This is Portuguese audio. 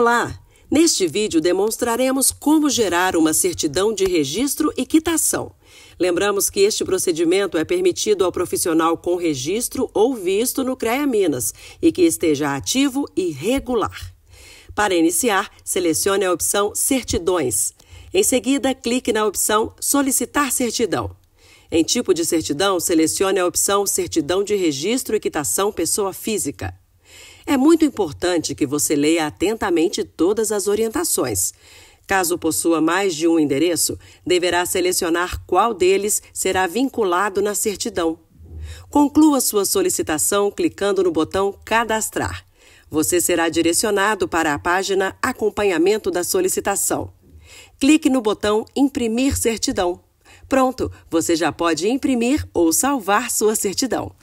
Olá! Neste vídeo demonstraremos como gerar uma certidão de registro e quitação. Lembramos que este procedimento é permitido ao profissional com registro ou visto no CREA Minas e que esteja ativo e regular. Para iniciar, selecione a opção Certidões. Em seguida, clique na opção Solicitar certidão. Em tipo de certidão, selecione a opção Certidão de registro e quitação pessoa física. É muito importante que você leia atentamente todas as orientações. Caso possua mais de um endereço, deverá selecionar qual deles será vinculado na certidão. Conclua sua solicitação clicando no botão Cadastrar. Você será direcionado para a página Acompanhamento da Solicitação. Clique no botão Imprimir Certidão. Pronto, você já pode imprimir ou salvar sua certidão.